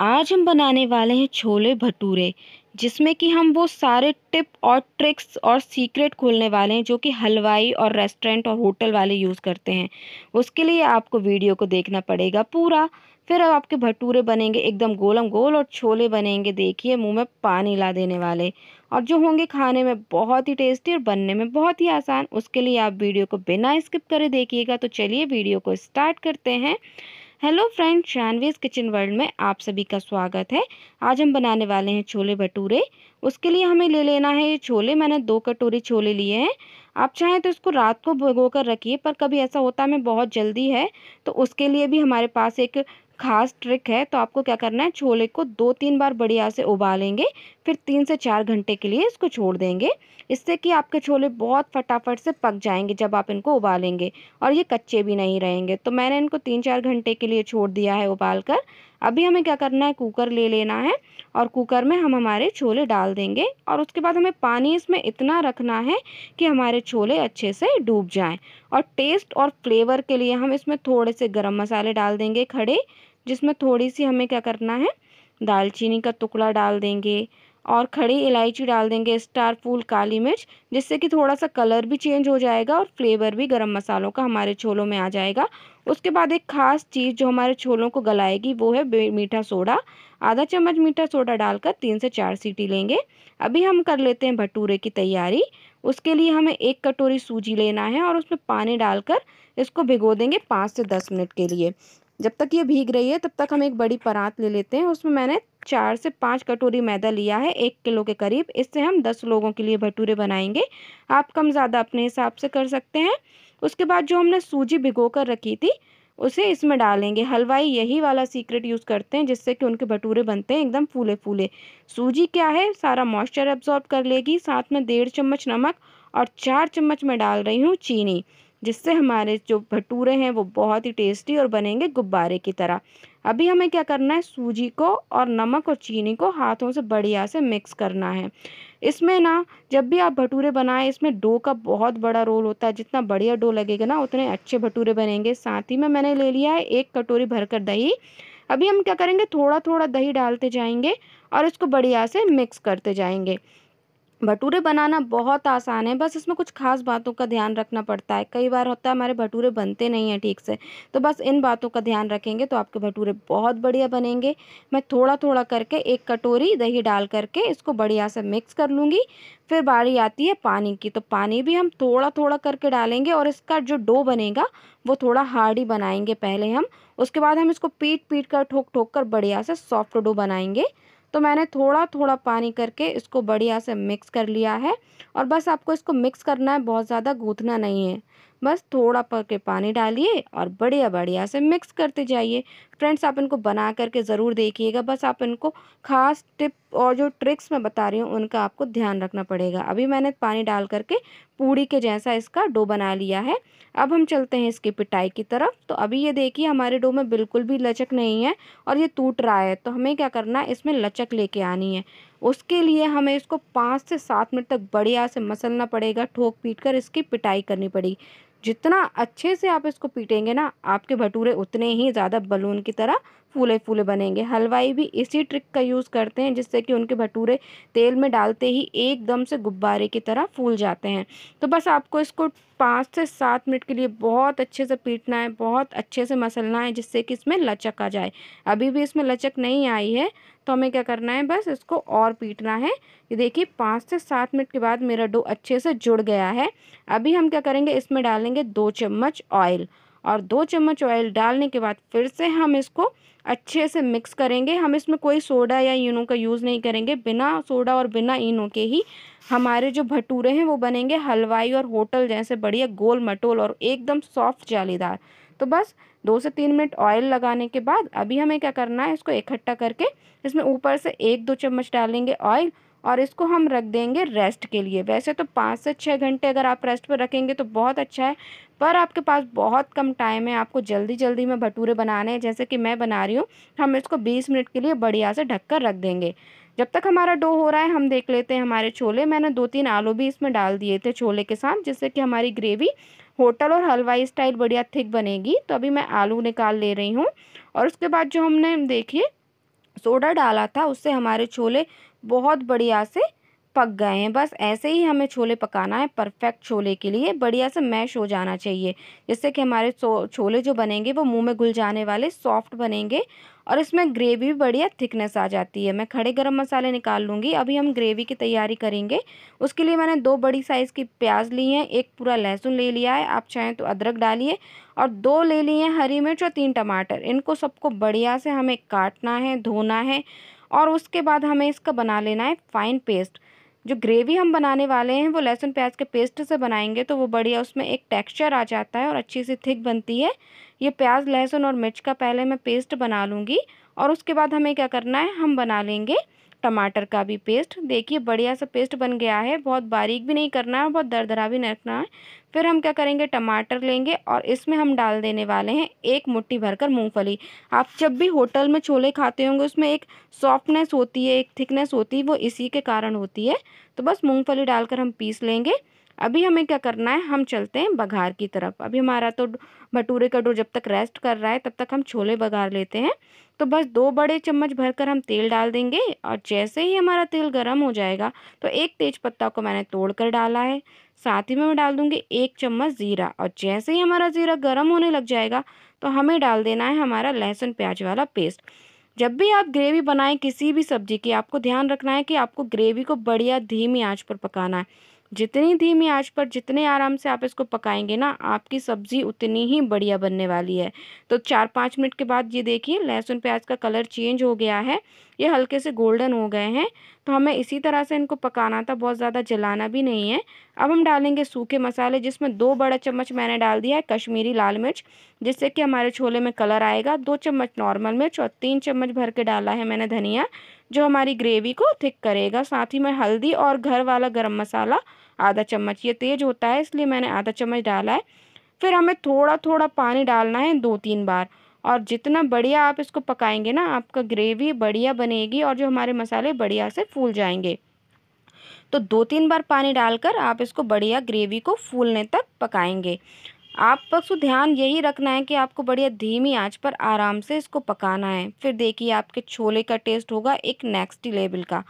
आज हम बनाने वाले हैं छोले भटूरे जिसमें कि हम वो सारे टिप और ट्रिक्स और सीक्रेट खोलने वाले हैं जो कि हलवाई और रेस्टोरेंट और होटल वाले यूज़ करते हैं उसके लिए आपको वीडियो को देखना पड़ेगा पूरा फिर अब आपके भटूरे बनेंगे एकदम गोलम गोल और छोले बनेंगे देखिए मुंह में पानी ला देने वाले और जो होंगे खाने में बहुत ही टेस्टी और बनने में बहुत ही आसान उसके लिए आप वीडियो को बिना स्किप करे देखिएगा तो चलिए वीडियो को स्टार्ट करते हैं hello friend Shanvi's kitchen world में आप सभी का स्वागत है आज हम बनाने वाले हैं छोले भटूरे उसके लिए हमें ले लेना है ये छोले मैंने दो कटोरी छोले लिए हैं आप चाहें तो इसको रात को भिगो कर रखिए पर कभी ऐसा होता है मैं बहुत जल्दी है तो उसके लिए भी हमारे पास एक खास ट्रिक है तो आपको क्या करना है छोले को दो तीन बार बढ़िया से उबालेंगे फिर तीन से चार घंटे के लिए इसको छोड़ देंगे इससे कि आपके छोले बहुत फटाफट से पक जाएंगे जब आप इनको उबालेंगे और ये कच्चे भी नहीं रहेंगे तो मैंने इनको तीन चार घंटे के लिए छोड़ दिया है उबाल कर अभी हमें क्या करना है कुकर ले लेना है और कुकर में हम हमारे छोले डाल देंगे और उसके बाद हमें पानी इसमें इतना रखना है कि हमारे छोले अच्छे से डूब जाएं और टेस्ट और फ्लेवर के लिए हम इसमें थोड़े से गरम मसाले डाल देंगे खड़े जिसमें थोड़ी सी हमें क्या करना है दालचीनी का टुकड़ा डाल देंगे और खड़ी इलायची डाल देंगे स्टार फूल काली मिर्च जिससे कि थोड़ा सा कलर भी चेंज हो जाएगा और फ्लेवर भी गरम मसालों का हमारे छोलों में आ जाएगा उसके बाद एक खास चीज़ जो हमारे छोलों को गलाएगी वो है मीठा सोडा आधा चम्मच मीठा सोडा डालकर तीन से चार सीटी लेंगे अभी हम कर लेते हैं भटूरे की तैयारी उसके लिए हमें एक कटोरी सूजी लेना है और उसमें पानी डालकर इसको भिगो देंगे पाँच से दस मिनट के लिए जब तक ये भीग रही है तब तक हम एक बड़ी परात ले लेते हैं उसमें मैंने चार से पाँच कटोरी मैदा लिया है एक किलो के करीब इससे हम दस लोगों के लिए भटूरे बनाएंगे आप कम ज़्यादा अपने हिसाब से कर सकते हैं उसके बाद जो हमने सूजी भिगो कर रखी थी उसे इसमें डालेंगे हलवाई यही वाला सीक्रेट यूज़ करते हैं जिससे कि उनके भटूरे बनते हैं एकदम फूले फूले सूजी क्या है सारा मॉइस्चर एब्जॉर्ब कर लेगी साथ में डेढ़ चम्मच नमक और चार चम्मच मैं डाल रही हूँ चीनी जिससे हमारे जो भटूरे हैं वो बहुत ही टेस्टी और बनेंगे गुब्बारे की तरह अभी हमें क्या करना है सूजी को और नमक और चीनी को हाथों से बढ़िया से मिक्स करना है इसमें ना जब भी आप भटूरे बनाएं इसमें डो का बहुत बड़ा रोल होता है जितना बढ़िया डो लगेगा ना उतने अच्छे भटूरे बनेंगे साथ ही में मैंने ले लिया है एक कटोरी भरकर दही अभी हम क्या करेंगे थोड़ा थोड़ा दही डालते जाएंगे और इसको बढ़िया से मिक्स करते जाएंगे भटूरे बनाना बहुत आसान है बस इसमें कुछ खास बातों का ध्यान रखना पड़ता है कई बार होता है हमारे भटूरे बनते नहीं हैं ठीक से तो बस इन बातों का ध्यान रखेंगे तो आपके भटूरे बहुत बढ़िया बनेंगे मैं थोड़ा थोड़ा करके एक कटोरी दही डाल करके इसको बढ़िया से मिक्स कर लूँगी फिर बारी आती है पानी की तो पानी भी हम थोड़ा थोड़ा करके डालेंगे और इसका जो डो बनेगा वो थोड़ा हार्ड ही बनाएंगे पहले हम उसके बाद हम इसको पीट पीट कर ठोक ठोक कर बढ़िया से सॉफ्ट डो बनाएंगे तो मैंने थोड़ा थोड़ा पानी करके इसको बढ़िया से मिक्स कर लिया है और बस आपको इसको मिक्स करना है बहुत ज़्यादा गूँथना नहीं है बस थोड़ा करके पानी डालिए और बढ़िया बढ़िया से मिक्स करते जाइए फ्रेंड्स आप इनको बना करके ज़रूर देखिएगा बस आप इनको खास टिप और जो ट्रिक्स मैं बता रही हूँ उनका आपको ध्यान रखना पड़ेगा अभी मैंने पानी डाल करके पूड़ी के जैसा इसका डो बना लिया है अब हम चलते हैं इसकी पिटाई की तरफ तो अभी ये देखिए हमारे डो में बिल्कुल भी लचक नहीं है और ये टूट रहा है तो हमें क्या करना है इसमें लचक लेके आनी है उसके लिए हमें इसको पाँच से सात मिनट तक बढ़िया से मसलना पड़ेगा ठोक पीट कर इसकी पिटाई करनी पड़ेगी जितना अच्छे से आप इसको पीटेंगे ना आपके भटूरे उतने ही ज़्यादा बलून की तरह फूले फूले बनेंगे हलवाई भी इसी ट्रिक का यूज़ करते हैं जिससे कि उनके भटूरे तेल में डालते ही एकदम से गुब्बारे की तरह फूल जाते हैं तो बस आपको इसको पाँच से सात मिनट के लिए बहुत अच्छे से पीटना है बहुत अच्छे से मसलना है जिससे कि इसमें लचक आ जाए अभी भी इसमें लचक नहीं आई है तो हमें क्या करना है बस इसको और पीटना है ये देखिए पाँच से सात मिनट के बाद मेरा डो अच्छे से जुड़ गया है अभी हम क्या करेंगे इसमें डालेंगे दो चम्मच ऑयल और दो चम्मच ऑयल डालने के बाद फिर से हम इसको अच्छे से मिक्स करेंगे हम इसमें कोई सोडा या इनो का यूज़ नहीं करेंगे बिना सोडा और बिना इनो के ही हमारे जो भटूरे हैं वो बनेंगे हलवाई और होटल जैसे बढ़िया गोल मटोल और एकदम सॉफ्ट जालीदार तो बस दो से तीन मिनट ऑयल लगाने के बाद अभी हमें क्या करना है इसको इकट्ठा करके इसमें ऊपर से एक दो चम्मच डालेंगे ऑयल और इसको हम रख देंगे रेस्ट के लिए वैसे तो पाँच से छः घंटे अगर आप रेस्ट पर रखेंगे तो बहुत अच्छा है पर आपके पास बहुत कम टाइम है आपको जल्दी जल्दी में भटूरे बनाने हैं जैसे कि मैं बना रही हूँ हम इसको बीस मिनट के लिए बढ़िया से ढक कर रख देंगे जब तक हमारा डो हो रहा है हम देख लेते हैं हमारे छोले मैंने दो तीन आलू भी इसमें डाल दिए थे छोले के साथ जिससे कि हमारी ग्रेवी होटल और हलवाई स्टाइल बढ़िया थिक बनेगी तो अभी मैं आलू निकाल ले रही हूँ और उसके बाद जो हमने देखिए सोडा डाला था उससे हमारे छोले बहुत बढ़िया से पक गए हैं बस ऐसे ही हमें छोले पकाना है परफेक्ट छोले के लिए बढ़िया से मैश हो जाना चाहिए जिससे कि हमारे छोले जो बनेंगे वो मुंह में घुल जाने वाले सॉफ्ट बनेंगे और इसमें ग्रेवी भी बढ़िया थिकनेस आ जाती है मैं खड़े गरम मसाले निकाल लूँगी अभी हम ग्रेवी की तैयारी करेंगे उसके लिए मैंने दो बड़ी साइज़ की प्याज ली हैं एक पूरा लहसुन ले लिया है आप चाहें तो अदरक डालिए और दो ले लिए हैं हरी मिर्च और तीन टमाटर इनको सबको बढ़िया से हमें काटना है धोना है और उसके बाद हमें इसका बना लेना है फ़ाइन पेस्ट जो ग्रेवी हम बनाने वाले हैं वो लहसुन प्याज के पेस्ट से बनाएंगे तो वो बढ़िया उसमें एक टेक्सचर आ जाता है और अच्छी सी थिक बनती है ये प्याज लहसुन और मिर्च का पहले मैं पेस्ट बना लूँगी और उसके बाद हमें क्या करना है हम बना लेंगे टमाटर का भी पेस्ट देखिए बढ़िया सा पेस्ट बन गया है बहुत बारीक भी नहीं करना है बहुत दरदरा भी नहीं रखना है फिर हम क्या करेंगे टमाटर लेंगे और इसमें हम डाल देने वाले हैं एक मुट्ठी भरकर मूंगफली आप जब भी होटल में छोले खाते होंगे उसमें एक सॉफ्टनेस होती है एक थिकनेस होती है वो इसी के कारण होती है तो बस मूँगफली डालकर हम पीस लेंगे अभी हमें क्या करना है हम चलते हैं बघार की तरफ अभी हमारा तो भटूरे का डो जब तक रेस्ट कर रहा है तब तक हम छोले बघार लेते हैं तो बस दो बड़े चम्मच भरकर हम तेल डाल देंगे और जैसे ही हमारा तेल गर्म हो जाएगा तो एक तेज पत्ता को मैंने तोड़ कर डाला है साथ ही में मैं डाल दूँगी एक चम्मच ज़ीरा और जैसे ही हमारा ज़ीरा गर्म होने लग जाएगा तो हमें डाल देना है हमारा लहसुन प्याज वाला पेस्ट जब भी आप ग्रेवी बनाएं किसी भी सब्जी की आपको ध्यान रखना है कि आपको ग्रेवी को बढ़िया धीमी आंच पर पकाना है जितनी धीमी आंच पर जितने आराम से आप इसको पकाएंगे ना आपकी सब्ज़ी उतनी ही बढ़िया बनने वाली है तो चार पाँच मिनट के बाद ये देखिए लहसुन प्याज का कलर चेंज हो गया है ये हल्के से गोल्डन हो गए हैं तो हमें इसी तरह से इनको पकाना था बहुत ज़्यादा जलाना भी नहीं है अब हम डालेंगे सूखे मसाले जिसमें दो बड़ा चम्मच मैंने डाल दिया है कश्मीरी लाल मिर्च जिससे कि हमारे छोले में कलर आएगा दो चम्मच नॉर्मल मिर्च और तीन चम्मच भर के डाला है मैंने धनिया जो हमारी ग्रेवी को थिक करेगा साथ ही मैं हल्दी और घर वाला गरम मसाला आधा चम्मच ये तेज़ होता है इसलिए मैंने आधा चम्मच डाला है फिर हमें थोड़ा थोड़ा पानी डालना है दो तीन बार और जितना बढ़िया आप इसको पकाएंगे ना आपका ग्रेवी बढ़िया बनेगी और जो हमारे मसाले बढ़िया से फूल जाएंगे तो दो तीन बार पानी डालकर आप इसको बढ़िया ग्रेवी को फूलने तक पकाएंगे आप बस ध्यान यही रखना है कि आपको बढ़िया धीमी आंच पर आराम से इसको पकाना है फिर देखिए आपके छोले का टेस्ट होगा एक नेक्स्ट लेवल का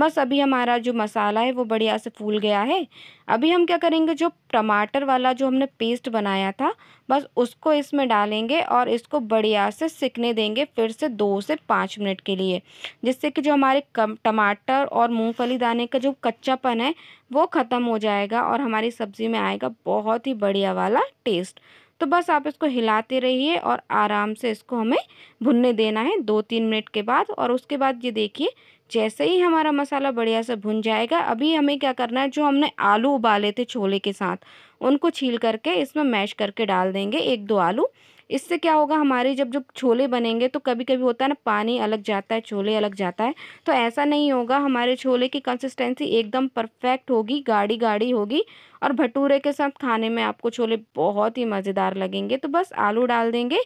बस अभी हमारा जो मसाला है वो बढ़िया से फूल गया है अभी हम क्या करेंगे जो टमाटर वाला जो हमने पेस्ट बनाया था बस उसको इसमें डालेंगे और इसको बढ़िया से सिकने देंगे फिर से दो से पाँच मिनट के लिए जिससे कि जो हमारे कम टमाटर और मूँगफली दाने का जो कच्चापन है वो ख़त्म हो जाएगा और हमारी सब्ज़ी में आएगा बहुत ही बढ़िया वाला टेस्ट तो बस आप इसको हिलाते रहिए और आराम से इसको हमें भुनने देना है दो तीन मिनट के बाद और उसके बाद ये देखिए जैसे ही हमारा मसाला बढ़िया से भुन जाएगा अभी हमें क्या करना है जो हमने आलू उबाले थे छोले के साथ उनको छील करके इसमें मैश करके डाल देंगे एक दो आलू इससे क्या होगा हमारे जब जब छोले बनेंगे तो कभी कभी होता है ना पानी अलग जाता है छोले अलग जाता है तो ऐसा नहीं होगा हमारे छोले की कंसिस्टेंसी एकदम परफेक्ट होगी गाढ़ी गाढ़ी होगी और भटूरे के साथ खाने में आपको छोले बहुत ही मज़ेदार लगेंगे तो बस आलू डाल देंगे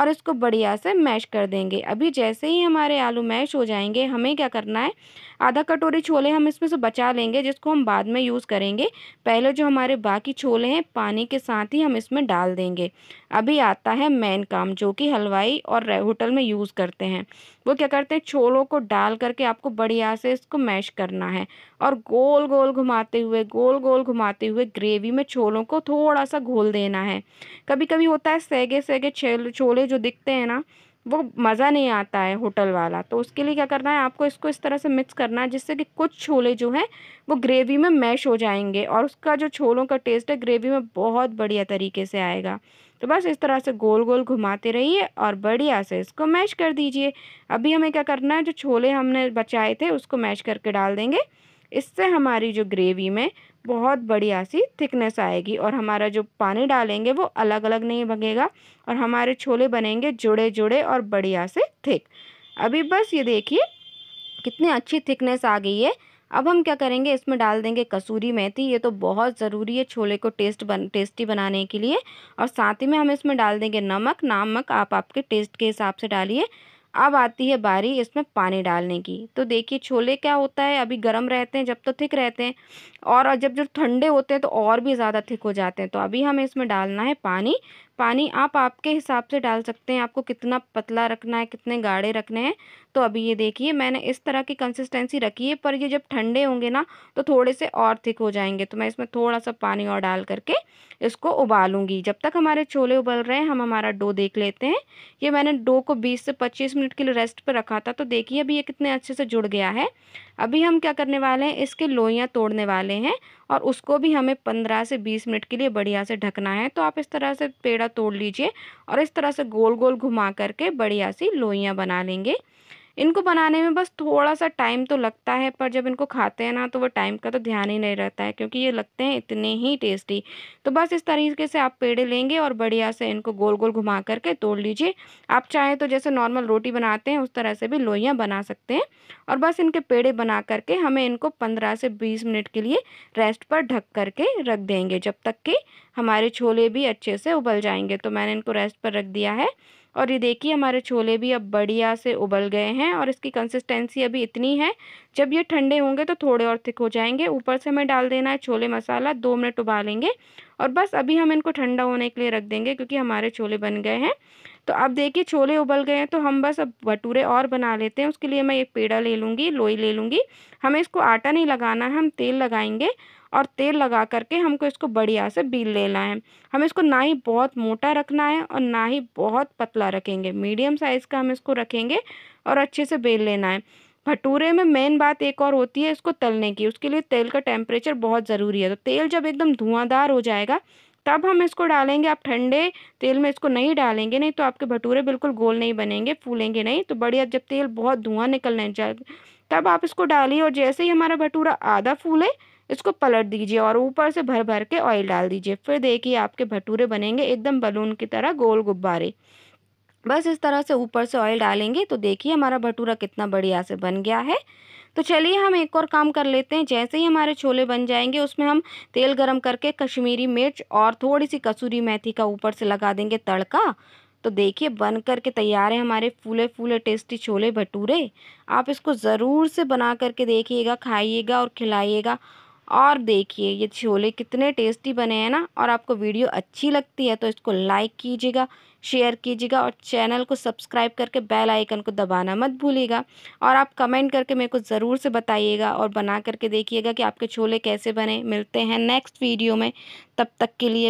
और इसको बढ़िया से मैश कर देंगे अभी जैसे ही हमारे आलू मैश हो जाएंगे हमें क्या करना है आधा कटोरी छोले हम इसमें से बचा लेंगे जिसको हम बाद में यूज़ करेंगे पहले जो हमारे बाकी छोले हैं पानी के साथ ही हम इसमें डाल देंगे अभी आता है मेन काम जो कि हलवाई और होटल में यूज़ करते हैं वो क्या करते हैं छोलों को डाल करके आपको बढ़िया से इसको मैश करना है और गोल गोल घुमाते हुए गोल गोल घुमाते हुए ग्रेवी में छोलों को थोड़ा सा घोल देना है कभी कभी होता है सेगे सेगे छोले जो दिखते हैं ना वो मज़ा नहीं आता है होटल वाला तो उसके लिए क्या करना है आपको इसको इस तरह से मिक्स करना है जिससे कि कुछ छोले जो हैं वो ग्रेवी में मैश हो जाएंगे और उसका जो छोलों का टेस्ट है ग्रेवी में बहुत बढ़िया तरीके से आएगा तो बस इस तरह से गोल गोल घुमाते रहिए और बढ़िया से इसको मैश कर दीजिए अभी हमें क्या करना है जो छोले हमने बचाए थे उसको मैश करके डाल देंगे इससे हमारी जो ग्रेवी में बहुत बढ़िया सी थिकनेस आएगी और हमारा जो पानी डालेंगे वो अलग अलग नहीं भगेगा और हमारे छोले बनेंगे जुड़े जुड़े और बढ़िया से थिक अभी बस ये देखिए कितनी अच्छी थिकनेस आ गई है अब हम क्या करेंगे इसमें डाल देंगे कसूरी मेथी ये तो बहुत ज़रूरी है छोले को टेस्ट बन टेस्टी बनाने के लिए और साथ ही में हम इसमें डाल देंगे नमक नमक आप आपके टेस्ट के हिसाब से डालिए अब आती है बारी इसमें पानी डालने की तो देखिए छोले क्या होता है अभी गर्म रहते हैं जब तो थिक रहते हैं और जब जब ठंडे होते हैं तो और भी ज़्यादा थिक हो जाते हैं तो अभी हमें इसमें डालना है पानी पानी आप आपके हिसाब से डाल सकते हैं आपको कितना पतला रखना है कितने गाढ़े रखने हैं तो अभी ये देखिए मैंने इस तरह की कंसिस्टेंसी रखी है पर ये जब ठंडे होंगे ना तो थोड़े से और थिक हो जाएंगे तो मैं इसमें थोड़ा सा पानी और डाल करके इसको उबालूंगी जब तक हमारे छोले उबल रहे हैं हम हमारा डो देख लेते हैं ये मैंने डो को बीस से पच्चीस मिनट के लिए रेस्ट पर रखा था तो देखिए अभी ये कितने अच्छे से जुड़ गया है अभी हम क्या करने वाले हैं इसके लोइयाँ तोड़ने वाले हैं और उसको भी हमें पंद्रह से बीस मिनट के लिए बढ़िया से ढकना है तो आप इस तरह से पेड़ा तोड़ लीजिए और इस तरह से गोल गोल घुमा करके बढ़िया सी लोइयाँ बना लेंगे इनको बनाने में बस थोड़ा सा टाइम तो लगता है पर जब इनको खाते हैं ना तो वो टाइम का तो ध्यान ही नहीं रहता है क्योंकि ये लगते हैं इतने ही टेस्टी तो बस इस तरीके से आप पेड़े लेंगे और बढ़िया से इनको गोल गोल घुमा करके तोड़ लीजिए आप चाहें तो जैसे नॉर्मल रोटी बनाते हैं उस तरह से भी लोहियाँ बना सकते हैं और बस इनके पेड़े बना करके हमें इनको पंद्रह से बीस मिनट के लिए रेस्ट पर ढक करके रख देंगे जब तक कि हमारे छोले भी अच्छे से उबल जाएंगे तो मैंने इनको रेस्ट पर रख दिया है और ये देखिए हमारे छोले भी अब बढ़िया से उबल गए हैं और इसकी कंसिस्टेंसी अभी इतनी है जब ये ठंडे होंगे तो थोड़े और थिक हो जाएंगे ऊपर से हमें डाल देना है छोले मसाला दो मिनट उबालेंगे और बस अभी हम इनको ठंडा होने के लिए रख देंगे क्योंकि हमारे छोले बन गए हैं तो अब देखिए छोले उबल गए हैं तो हम बस अब भटूरे और बना लेते हैं उसके लिए मैं एक पेड़ा ले लूँगी लोई ले लूँगी हमें इसको आटा नहीं लगाना है हम तेल लगाएंगे और तेल लगा करके हमको इसको बढ़िया से बेल लेना है हम इसको ना ही बहुत मोटा रखना है और ना ही बहुत पतला रखेंगे मीडियम साइज़ का हम इसको रखेंगे और अच्छे से बेल लेना है भटूरे में मेन बात एक और होती है इसको तलने की उसके लिए तेल का टेम्परेचर बहुत ज़रूरी है तो तेल जब एकदम धुआंधार हो जाएगा तब हम इसको डालेंगे आप ठंडे तेल में इसको नहीं डालेंगे नहीं तो आपके भटूरे बिल्कुल गोल नहीं बनेंगे फूलेंगे नहीं तो बढ़िया जब तेल बहुत धुआं निकलने जाए तब आप इसको डालिए और जैसे ही हमारा भटूरा आधा फूले इसको पलट दीजिए और ऊपर से भर भर के ऑयल डाल दीजिए फिर देखिए आपके भटूरे बनेंगे एकदम बलून की तरह गोल गुब्बारे बस इस तरह से ऊपर से ऑयल डालेंगे तो देखिए हमारा भटूरा कितना बढ़िया से बन गया है तो चलिए हम एक और काम कर लेते हैं जैसे ही हमारे छोले बन जाएंगे उसमें हम तेल गरम करके कश्मीरी मिर्च और थोड़ी सी कसूरी मेथी का ऊपर से लगा देंगे तड़का तो देखिए बन करके तैयार है हमारे फूले फूले टेस्टी छोले भटूरे आप इसको ज़रूर से बना करके देखिएगा खाइएगा और खिलाइएगा और देखिए ये छोले कितने टेस्टी बने हैं ना और आपको वीडियो अच्छी लगती है तो इसको लाइक कीजिएगा शेयर कीजिएगा और चैनल को सब्सक्राइब करके बेल आइकन को दबाना मत भूलिएगा और आप कमेंट करके मेरे को ज़रूर से बताइएगा और बना करके देखिएगा कि आपके छोले कैसे बने मिलते हैं नेक्स्ट वीडियो में तब तक के लिए